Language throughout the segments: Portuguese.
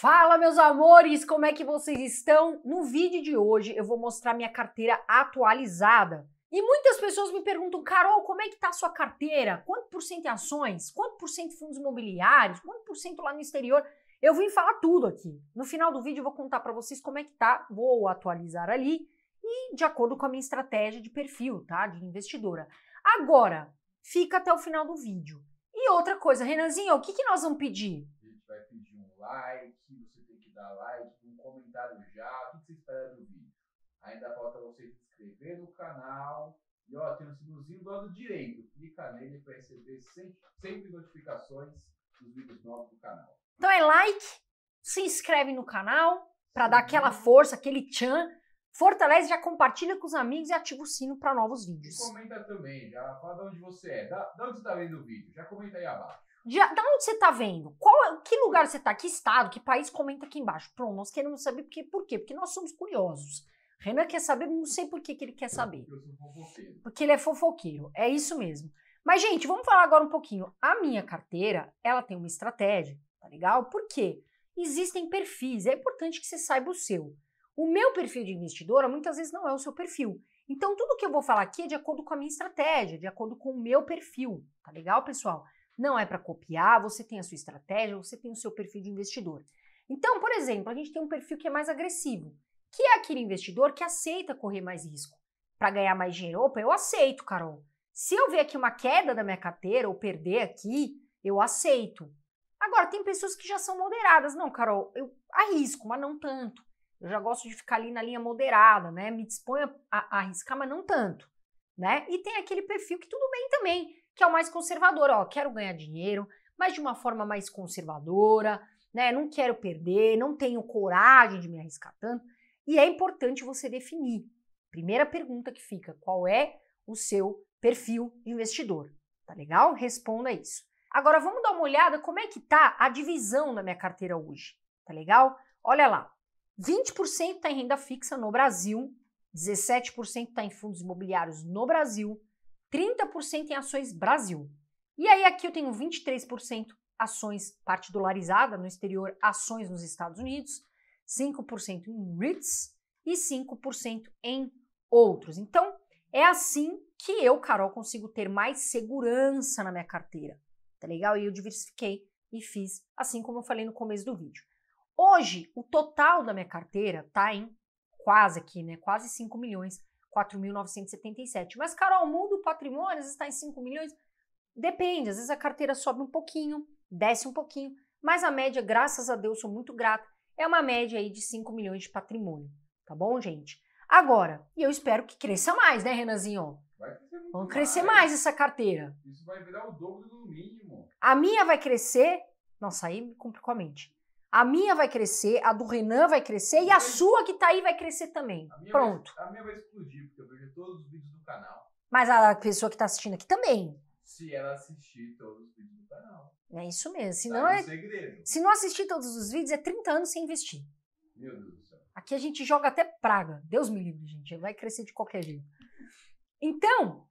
Fala, meus amores, como é que vocês estão? No vídeo de hoje eu vou mostrar minha carteira atualizada. E muitas pessoas me perguntam, Carol, como é que tá a sua carteira? Quanto por cento em ações? Quanto por cento em fundos imobiliários? Quanto por cento lá no exterior? Eu vim falar tudo aqui. No final do vídeo eu vou contar para vocês como é que tá, vou atualizar ali e de acordo com a minha estratégia de perfil, tá? De investidora. Agora, fica até o final do vídeo. E outra coisa, Renanzinho, o que, que nós vamos pedir? A gente vai pedir like, você tem que dar like, um comentário já, o que você espera do vídeo? Ainda falta você se inscrever no canal. E ó, tem um sinozinho do lado direito. Clica nele para receber sempre, sempre notificações dos vídeos novos do canal. Então é like, se inscreve no canal para dar aquela força, aquele tchan. Fortalece, já compartilha com os amigos e ativa o sino para novos vídeos. E comenta também, já fala de onde você é, dá de onde você está vendo o vídeo. Já comenta aí abaixo. De, de onde você está vendo? Qual, é, que lugar você está? Que estado? Que país? Comenta aqui embaixo. Pronto, nós queremos saber porque, por quê? Porque nós somos curiosos. Renan quer saber, não sei por que, que ele quer saber. Porque ele é fofoqueiro. É isso mesmo. Mas, gente, vamos falar agora um pouquinho. A minha carteira, ela tem uma estratégia, tá legal? Por quê? Existem perfis, é importante que você saiba o seu. O meu perfil de investidora muitas vezes não é o seu perfil. Então, tudo que eu vou falar aqui é de acordo com a minha estratégia, de acordo com o meu perfil, tá legal, pessoal? não é para copiar, você tem a sua estratégia, você tem o seu perfil de investidor. Então, por exemplo, a gente tem um perfil que é mais agressivo, que é aquele investidor que aceita correr mais risco para ganhar mais dinheiro. Opa, eu aceito, Carol. Se eu ver aqui uma queda da minha carteira ou perder aqui, eu aceito. Agora, tem pessoas que já são moderadas. Não, Carol, eu arrisco, mas não tanto. Eu já gosto de ficar ali na linha moderada, né? Me disponho a, a arriscar, mas não tanto né? E tem aquele perfil que tudo bem também, que é o mais conservador, ó, quero ganhar dinheiro, mas de uma forma mais conservadora, né? Não quero perder, não tenho coragem de me arriscar tanto. E é importante você definir. Primeira pergunta que fica: qual é o seu perfil investidor? Tá legal? Responda isso. Agora vamos dar uma olhada como é que tá a divisão da minha carteira hoje. Tá legal? Olha lá. 20% está em renda fixa no Brasil, 17% está em fundos imobiliários no Brasil, 30% em ações Brasil. E aí aqui eu tenho 23% ações particularizadas no exterior, ações nos Estados Unidos, 5% em REITs e 5% em outros. Então, é assim que eu, Carol, consigo ter mais segurança na minha carteira. Tá legal? E eu diversifiquei e fiz assim como eu falei no começo do vídeo. Hoje, o total da minha carteira tá em quase aqui, né? Quase 5 milhões, 4.977. Mas, Carol, muda o patrimônio, às vezes está em 5 milhões. Depende, às vezes a carteira sobe um pouquinho, desce um pouquinho, mas a média, graças a Deus, sou muito grata, é uma média aí de 5 milhões de patrimônio, tá bom, gente? Agora, e eu espero que cresça mais, né, Renanzinho? Vai crescer muito Vamos crescer mais. mais essa carteira. Isso vai virar o dobro do mínimo. A minha vai crescer. Nossa, aí me complicou a mente. A minha vai crescer, a do Renan vai crescer e a sua que tá aí vai crescer também. A Pronto. Vai, a minha vai explodir, porque eu vejo todos os vídeos do canal. Mas a pessoa que tá assistindo aqui também. Se ela assistir todos os vídeos do canal. É isso mesmo. Se, tá não, é, se não assistir todos os vídeos, é 30 anos sem investir. Meu Deus do céu. Aqui a gente joga até praga. Deus me livre, gente. Vai crescer de qualquer jeito. Então,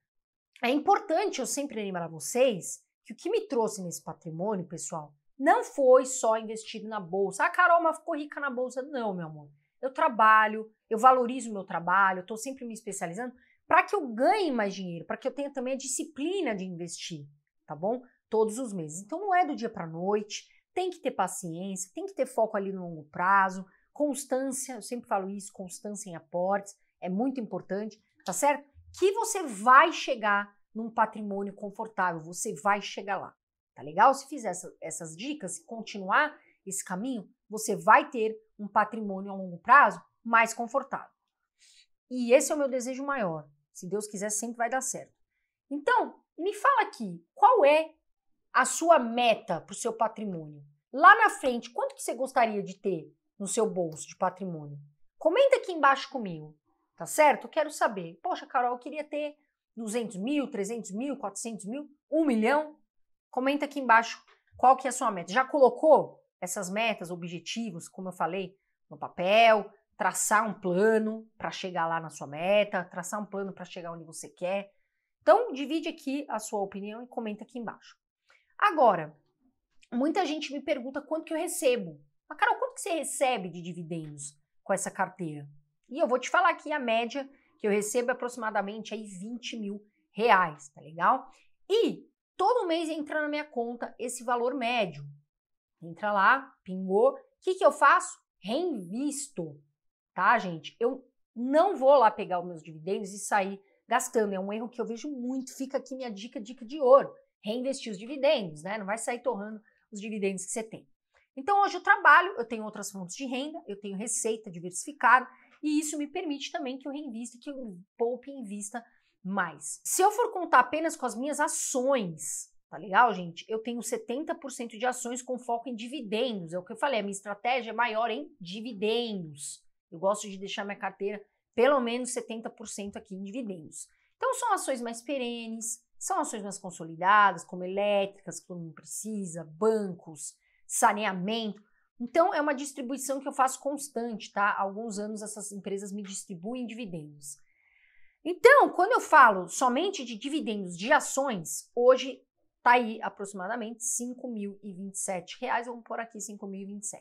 é importante eu sempre lembrar a vocês que o que me trouxe nesse patrimônio, pessoal, não foi só investido na bolsa. Ah, Carol, mas ficou rica na bolsa. Não, meu amor. Eu trabalho, eu valorizo o meu trabalho, eu estou sempre me especializando para que eu ganhe mais dinheiro, para que eu tenha também a disciplina de investir, tá bom? Todos os meses. Então não é do dia para a noite, tem que ter paciência, tem que ter foco ali no longo prazo, constância, eu sempre falo isso, constância em aportes, é muito importante, tá certo? Que você vai chegar num patrimônio confortável, você vai chegar lá. Tá legal? Se fizer essa, essas dicas, continuar esse caminho, você vai ter um patrimônio a longo prazo mais confortável. E esse é o meu desejo maior. Se Deus quiser, sempre vai dar certo. Então, me fala aqui, qual é a sua meta para o seu patrimônio? Lá na frente, quanto que você gostaria de ter no seu bolso de patrimônio? Comenta aqui embaixo comigo, tá certo? quero saber. Poxa, Carol, eu queria ter 200 mil, 300 mil, 400 mil, 1 milhão. Comenta aqui embaixo qual que é a sua meta. Já colocou essas metas, objetivos, como eu falei, no papel? Traçar um plano para chegar lá na sua meta, traçar um plano para chegar onde você quer. Então, divide aqui a sua opinião e comenta aqui embaixo. Agora, muita gente me pergunta quanto que eu recebo. Mas, ah, Carol, quanto que você recebe de dividendos com essa carteira? E eu vou te falar aqui a média que eu recebo é aproximadamente aí 20 mil reais, tá legal? E todo mês entra na minha conta esse valor médio. Entra lá, pingou. O que, que eu faço? Reinvisto, tá, gente? Eu não vou lá pegar os meus dividendos e sair gastando. É um erro que eu vejo muito. Fica aqui minha dica, dica de ouro. Reinvestir os dividendos, né? Não vai sair torrando os dividendos que você tem. Então, hoje eu trabalho, eu tenho outras fontes de renda, eu tenho receita diversificada, e isso me permite também que eu reinvista, que eu poupe e invista mais. Se eu for contar apenas com as minhas ações, tá legal, gente? Eu tenho 70% de ações com foco em dividendos. É o que eu falei, a minha estratégia é maior em dividendos. Eu gosto de deixar minha carteira pelo menos 70% aqui em dividendos. Então são ações mais perenes, são ações mais consolidadas, como elétricas, que todo mundo precisa, bancos, saneamento. Então é uma distribuição que eu faço constante, tá? Há alguns anos essas empresas me distribuem dividendos. Então, quando eu falo somente de dividendos de ações, hoje está aí aproximadamente R$ 5.027. Reais, vamos pôr aqui R$ 5.027.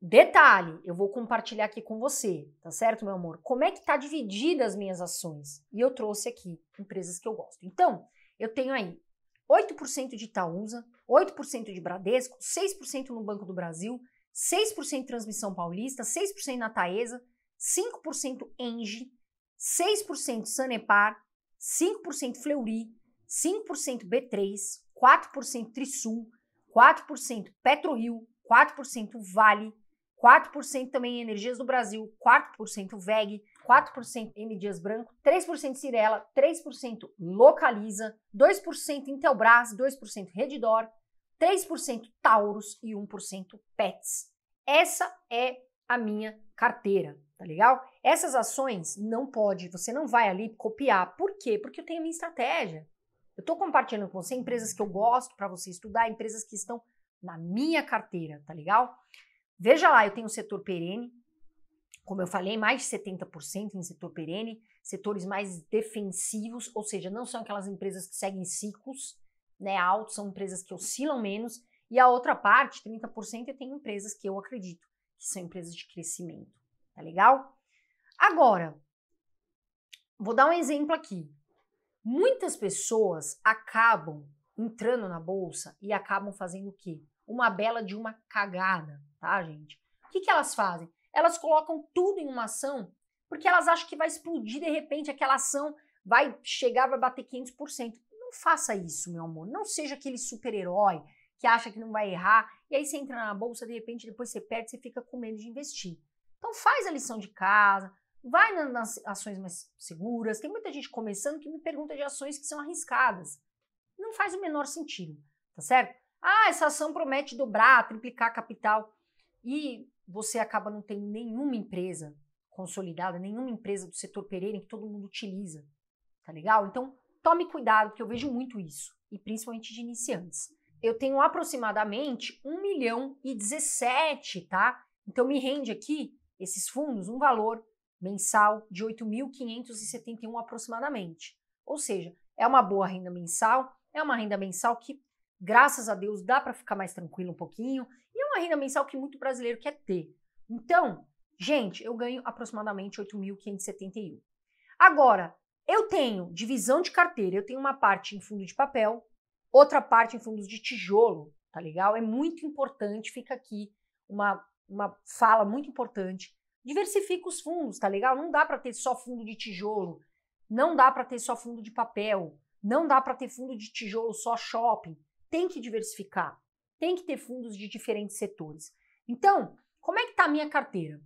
Detalhe, eu vou compartilhar aqui com você, tá certo, meu amor? Como é que está dividida as minhas ações? E eu trouxe aqui empresas que eu gosto. Então, eu tenho aí 8% de Itaúsa, 8% de Bradesco, 6% no Banco do Brasil, 6% Transmissão Paulista, 6% na Taesa, 5% Engie, 6% Sanepar, 5% Fleury, 5% B3, 4% Trisul, 4% PetroRio, 4% Vale, 4% também Energias do Brasil, 4% VEG, 4% M Dias Branco, 3% Cirela, 3% Localiza, 2% Intelbras, 2% Redidor, 3% Taurus e 1% Pets. Essa é a minha carteira tá legal? Essas ações não pode, você não vai ali copiar. Por quê? Porque eu tenho minha estratégia. Eu estou compartilhando com você empresas que eu gosto para você estudar, empresas que estão na minha carteira, tá legal? Veja lá, eu tenho o setor perene, como eu falei, mais de 70% em setor perene, setores mais defensivos, ou seja, não são aquelas empresas que seguem ciclos, né, altos, são empresas que oscilam menos, e a outra parte, 30%, eu tenho empresas que eu acredito que são empresas de crescimento tá legal? Agora, vou dar um exemplo aqui. Muitas pessoas acabam entrando na bolsa e acabam fazendo o quê? Uma bela de uma cagada, tá, gente? O que, que elas fazem? Elas colocam tudo em uma ação porque elas acham que vai explodir de repente, aquela ação vai chegar, vai bater 500%. Não faça isso, meu amor. Não seja aquele super-herói que acha que não vai errar e aí você entra na bolsa, de repente depois você perde, você fica com medo de investir. Então faz a lição de casa, vai nas ações mais seguras. Tem muita gente começando que me pergunta de ações que são arriscadas. Não faz o menor sentido, tá certo? Ah, essa ação promete dobrar, triplicar capital e você acaba não tendo nenhuma empresa consolidada, nenhuma empresa do setor Pereira que todo mundo utiliza, tá legal? Então tome cuidado, porque eu vejo muito isso, e principalmente de iniciantes. Eu tenho aproximadamente 1 milhão e 17, tá? Então me rende aqui esses fundos um valor mensal de 8.571 aproximadamente. Ou seja, é uma boa renda mensal, é uma renda mensal que, graças a Deus, dá para ficar mais tranquilo um pouquinho e é uma renda mensal que muito brasileiro quer ter. Então, gente, eu ganho aproximadamente 8.571. Agora, eu tenho divisão de carteira, eu tenho uma parte em fundo de papel, outra parte em fundos de tijolo, tá legal? É muito importante, fica aqui uma uma fala muito importante. Diversifica os fundos, tá legal? Não dá para ter só fundo de tijolo, não dá para ter só fundo de papel, não dá para ter fundo de tijolo só shopping. Tem que diversificar, tem que ter fundos de diferentes setores. Então, como é que está a minha carteira?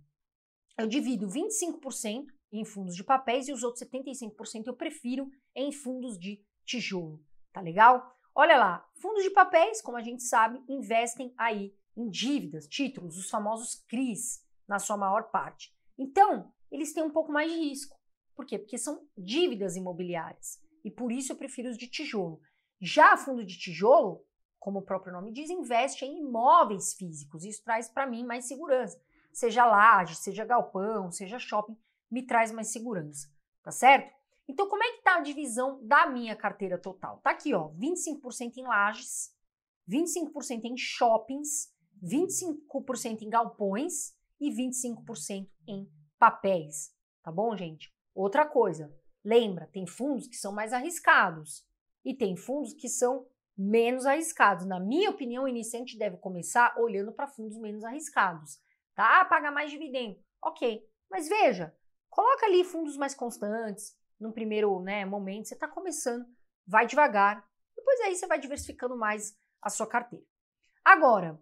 Eu divido 25% em fundos de papéis e os outros 75% eu prefiro em fundos de tijolo, tá legal? Olha lá, fundos de papéis, como a gente sabe, investem aí em dívidas, títulos, os famosos CRIs, na sua maior parte. Então, eles têm um pouco mais de risco. Por quê? Porque são dívidas imobiliárias. E por isso eu prefiro os de tijolo. Já fundo de tijolo, como o próprio nome diz, investe em imóveis físicos. Isso traz para mim mais segurança. Seja laje, seja galpão, seja shopping, me traz mais segurança, tá certo? Então, como é que está a divisão da minha carteira total? Tá aqui, ó, 25% em lajes, 25% em shoppings, 25% em galpões e 25% em papéis, tá bom, gente? Outra coisa, lembra, tem fundos que são mais arriscados e tem fundos que são menos arriscados. Na minha opinião, o iniciante deve começar olhando para fundos menos arriscados, tá? Ah, paga mais dividendo. OK, mas veja, coloca ali fundos mais constantes, num primeiro né, momento, você está começando, vai devagar, depois aí você vai diversificando mais a sua carteira. Agora,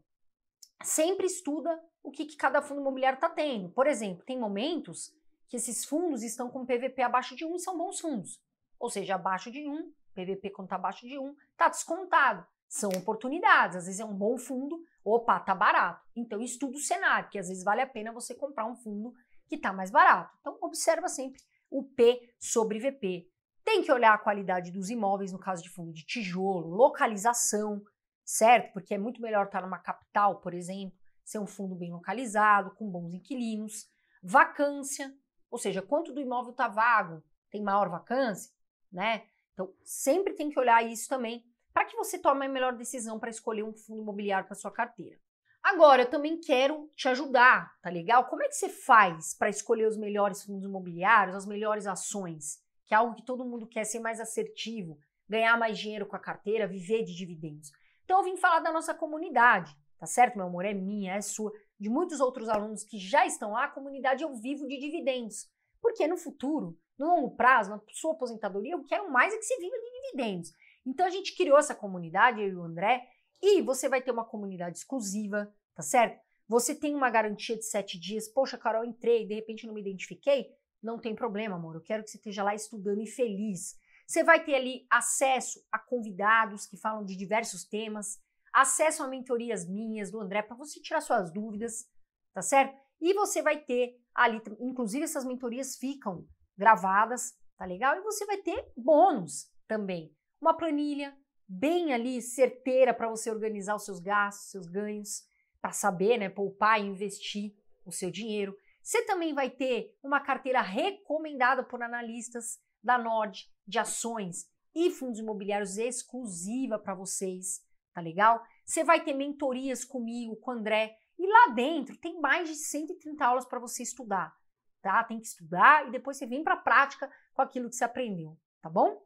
sempre estuda o que, que cada fundo imobiliário está tendo. Por exemplo, tem momentos que esses fundos estão com PVP abaixo de 1 e são bons fundos. Ou seja, abaixo de 1, PVP quando está abaixo de 1, está descontado. São oportunidades, às vezes é um bom fundo, opa, tá barato. Então estuda o cenário, que às vezes vale a pena você comprar um fundo que está mais barato. Então observa sempre o P sobre VP. Tem que olhar a qualidade dos imóveis, no caso de fundo de tijolo, localização, certo? Porque é muito melhor estar numa capital, por exemplo, ser um fundo bem localizado, com bons inquilinos. Vacância, ou seja, quanto do imóvel está vago, tem maior vacância, né? Então, sempre tem que olhar isso também para que você tome a melhor decisão para escolher um fundo imobiliário para sua carteira. Agora, eu também quero te ajudar, tá legal? Como é que você faz para escolher os melhores fundos imobiliários, as melhores ações? Que é algo que todo mundo quer ser mais assertivo, ganhar mais dinheiro com a carteira, viver de dividendos. Então, eu vim falar da nossa comunidade, tá certo, meu amor? É minha, é sua, de muitos outros alunos que já estão lá. A comunidade eu vivo de dividendos. Porque no futuro, no longo prazo, na sua aposentadoria, eu quero é mais é que se viva de dividendos. Então, a gente criou essa comunidade, eu e o André e você vai ter uma comunidade exclusiva, tá certo? Você tem uma garantia de sete dias. Poxa, Carol, entrei, de repente não me identifiquei. Não tem problema, amor. Eu quero que você esteja lá estudando e feliz. Você vai ter ali acesso a convidados que falam de diversos temas, acesso a mentorias minhas do André para você tirar suas dúvidas, tá certo? E você vai ter ali, inclusive essas mentorias ficam gravadas, tá legal? E você vai ter bônus também. Uma planilha bem ali certeira para você organizar os seus gastos, seus ganhos, para saber, né, poupar e investir o seu dinheiro. Você também vai ter uma carteira recomendada por analistas da Nord de ações e fundos imobiliários exclusiva para vocês, tá legal? Você vai ter mentorias comigo, com o André, e lá dentro tem mais de 130 aulas para você estudar, tá? Tem que estudar e depois você vem para a prática com aquilo que você aprendeu, tá bom?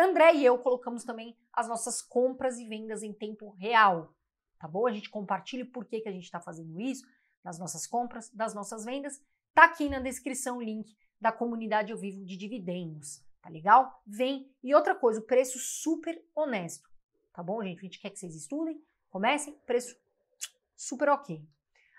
André e eu colocamos também as nossas compras e vendas em tempo real, tá bom? A gente compartilha por que, que a gente está fazendo isso, das nossas compras, das nossas vendas. Tá aqui na descrição o link da comunidade ao vivo de dividendos, tá legal? Vem. E outra coisa, o preço super honesto, tá bom, gente? A gente quer que vocês estudem, comecem, preço super ok.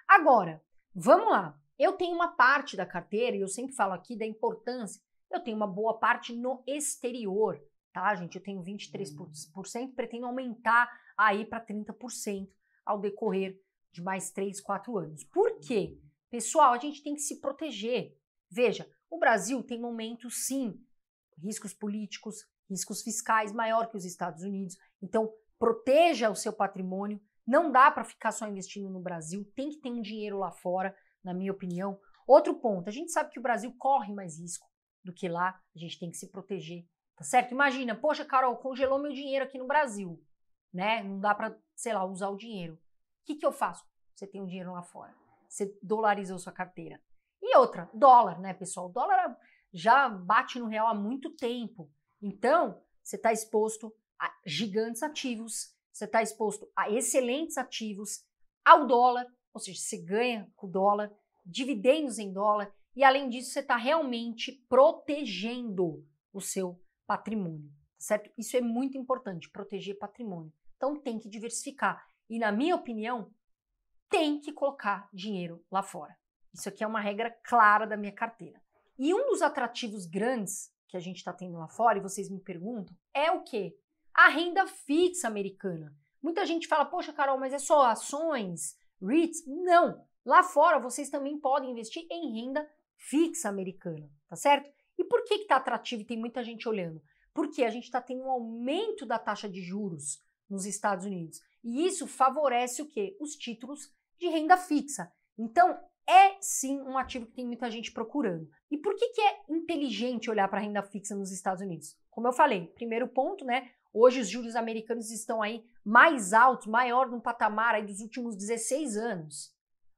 Agora, vamos lá. Eu tenho uma parte da carteira, e eu sempre falo aqui da importância, eu tenho uma boa parte no exterior tá, gente? Eu tenho 23%, hum. pretendo aumentar aí para 30% ao decorrer de mais 3, 4 anos. Por quê? Pessoal, a gente tem que se proteger. Veja, o Brasil tem momentos, sim, riscos políticos, riscos fiscais maior que os Estados Unidos. Então, proteja o seu patrimônio. Não dá para ficar só investindo no Brasil, tem que ter um dinheiro lá fora, na minha opinião. Outro ponto, a gente sabe que o Brasil corre mais risco do que lá, a gente tem que se proteger Tá certo? Imagina, poxa, Carol, congelou meu dinheiro aqui no Brasil, né? Não dá para, sei lá, usar o dinheiro. O que, que eu faço? Você tem o um dinheiro lá fora. Você dolarizou sua carteira. E outra, dólar, né, pessoal? O dólar já bate no real há muito tempo. Então, você está exposto a gigantes ativos, você está exposto a excelentes ativos, ao dólar, ou seja, você ganha com dólar, dividendos em dólar, e além disso, você está realmente protegendo o seu patrimônio, tá certo? Isso é muito importante, proteger patrimônio. Então tem que diversificar. E na minha opinião, tem que colocar dinheiro lá fora. Isso aqui é uma regra clara da minha carteira. E um dos atrativos grandes que a gente está tendo lá fora, e vocês me perguntam, é o quê? A renda fixa americana. Muita gente fala, poxa, Carol, mas é só ações, REITs? Não! Lá fora vocês também podem investir em renda fixa americana, tá certo? E por que está atrativo e tem muita gente olhando? Porque a gente está tendo um aumento da taxa de juros nos Estados Unidos. E isso favorece o quê? Os títulos de renda fixa. Então, é sim um ativo que tem muita gente procurando. E por que, que é inteligente olhar para a renda fixa nos Estados Unidos? Como eu falei, primeiro ponto, né? Hoje os juros americanos estão aí mais altos, maior no patamar aí dos últimos 16 anos,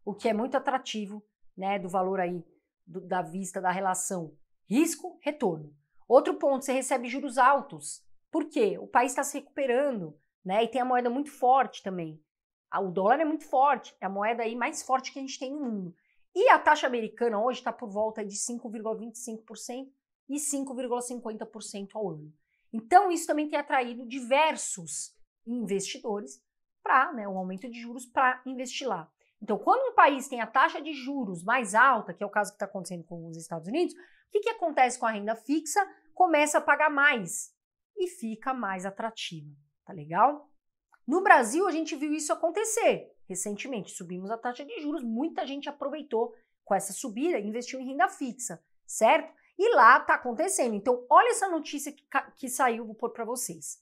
o que é muito atrativo, né, do valor aí do, da vista da relação Risco, retorno. Outro ponto, você recebe juros altos. Por quê? O país está se recuperando, né? E tem a moeda muito forte também. O dólar é muito forte, é a moeda aí mais forte que a gente tem no mundo. E a taxa americana hoje está por volta de 5,25% e 5,50% ao ano. Então, isso também tem atraído diversos investidores para né, um aumento de juros para investir lá. Então, quando um país tem a taxa de juros mais alta, que é o caso que está acontecendo com os Estados Unidos, o que, que acontece com a renda fixa? Começa a pagar mais e fica mais atrativa, tá legal? No Brasil, a gente viu isso acontecer recentemente. Subimos a taxa de juros, muita gente aproveitou com essa subida e investiu em renda fixa, certo? E lá tá acontecendo. Então, olha essa notícia que, que saiu, vou pôr para vocês.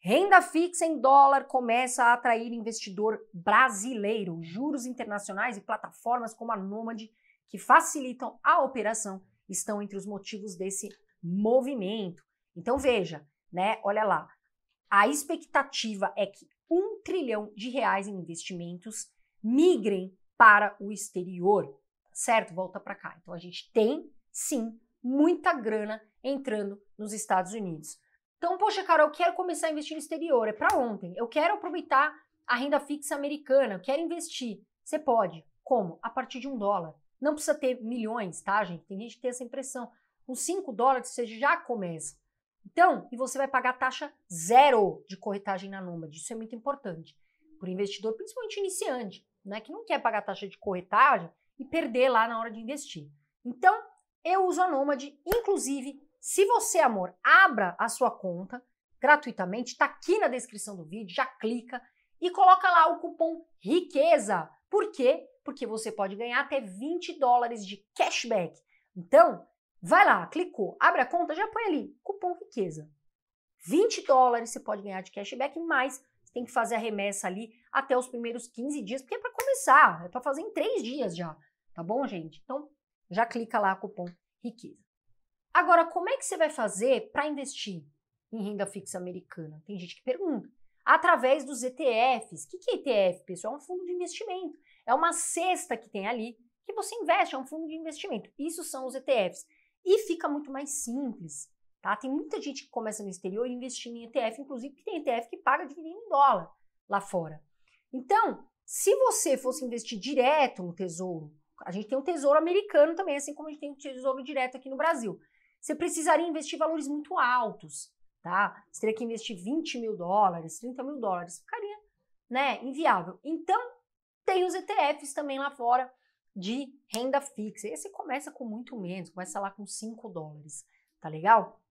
Renda fixa em dólar começa a atrair investidor brasileiro. Juros internacionais e plataformas como a Nômade que facilitam a operação estão entre os motivos desse movimento. Então veja, né? Olha lá, a expectativa é que um trilhão de reais em investimentos migrem para o exterior, tá certo? Volta para cá. Então a gente tem sim muita grana entrando nos Estados Unidos. Então, poxa, Carol, eu quero começar a investir no exterior, é para ontem. Eu quero aproveitar a renda fixa americana, eu quero investir. Você pode. Como? A partir de um dólar. Não precisa ter milhões, tá, gente? Tem gente que tem essa impressão. Com 5 dólares você já começa. Então, e você vai pagar taxa zero de corretagem na Nômade. Isso é muito importante para o investidor, principalmente iniciante, né, que não quer pagar taxa de corretagem e perder lá na hora de investir. Então, eu uso a Nômade, inclusive, se você, amor, abra a sua conta gratuitamente, está aqui na descrição do vídeo, já clica e coloca lá o cupom RIQUEZA, Por quê? porque você pode ganhar até 20 dólares de cashback. Então, vai lá, clicou, abre a conta, já põe ali, cupom riqueza. 20 dólares você pode ganhar de cashback, mais tem que fazer a remessa ali até os primeiros 15 dias, porque é para começar, é para fazer em 3 dias já, tá bom, gente? Então, já clica lá cupom riqueza. Agora, como é que você vai fazer para investir em renda fixa americana? Tem gente que pergunta. Através dos ETFs. O que é ETF, pessoal? É um fundo de investimento. É uma cesta que tem ali que você investe, é um fundo de investimento. Isso são os ETFs. E fica muito mais simples, tá? Tem muita gente que começa no exterior investindo em ETF, inclusive que tem ETF que paga dividendo em dólar lá fora. Então, se você fosse investir direto no tesouro, a gente tem um tesouro americano também, assim como a gente tem um tesouro direto aqui no Brasil. Você precisaria investir valores muito altos, tá? Você teria que investir 20 mil dólares, 30 mil dólares, ficaria né, inviável. Então, tem os ETFs também lá fora de renda fixa. Esse começa com muito menos, começa lá com 5 dólares, tá legal?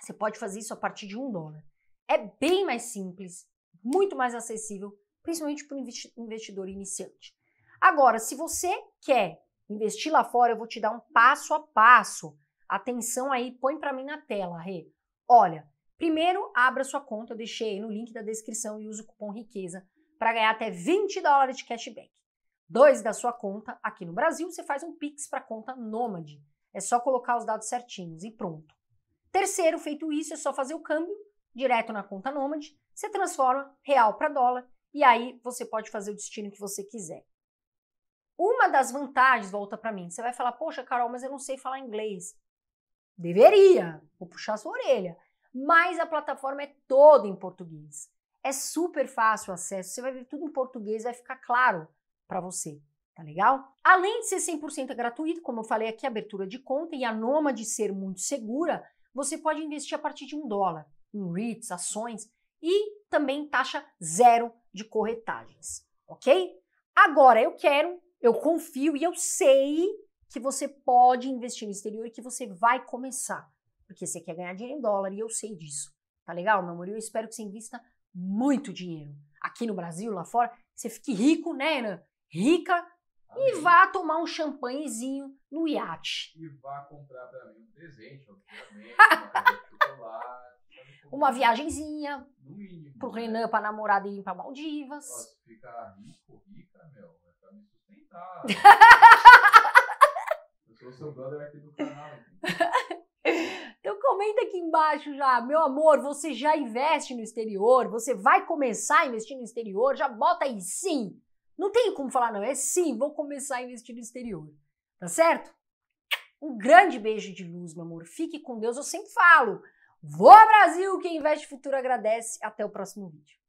Você pode fazer isso a partir de 1 dólar. É bem mais simples, muito mais acessível, principalmente para o investidor iniciante. Agora, se você quer investir lá fora, eu vou te dar um passo a passo. Atenção aí, põe para mim na tela, Rê. Olha, primeiro abra sua conta, eu deixei no link da descrição e use o cupom riqueza para ganhar até 20 dólares de cashback. Dois da sua conta aqui no Brasil, você faz um Pix para a conta Nômade. É só colocar os dados certinhos e pronto. Terceiro, feito isso, é só fazer o câmbio direto na conta Nômade. Você transforma real para dólar e aí você pode fazer o destino que você quiser. Uma das vantagens, volta para mim, você vai falar, poxa, Carol, mas eu não sei falar inglês. Deveria, vou puxar sua orelha. Mas a plataforma é toda em português. É super fácil o acesso, você vai ver tudo em português, vai ficar claro para você, tá legal? Além de ser 100% gratuito, como eu falei aqui, abertura de conta e a Noma de ser muito segura, você pode investir a partir de um dólar em REITs, ações e também taxa zero de corretagens, ok? Agora eu quero, eu confio e eu sei que você pode investir no exterior e que você vai começar, porque você quer ganhar dinheiro em dólar e eu sei disso, tá legal, meu amor? Eu espero que você invista muito dinheiro. Aqui no Brasil, lá fora, você fique rico, né, Ana? Rica e vá tomar um champanhezinho no iate. E vá comprar para mim um presente, obviamente, uma, uma viagenzinha mínimo, pro né? Renan né? pra namorada ir pra Maldivas. Nossa, fica rico, rica, meu, é pra me sustentar. eu sou seu brother aqui do canal. Então comenta aqui embaixo já, meu amor, você já investe no exterior? Você vai começar a investir no exterior? Já bota aí sim. Não tem como falar não, é sim, vou começar a investir no exterior. Tá certo? Um grande beijo de luz, meu amor. Fique com Deus, eu sempre falo. Vou Brasil, quem investe futuro agradece. Até o próximo vídeo.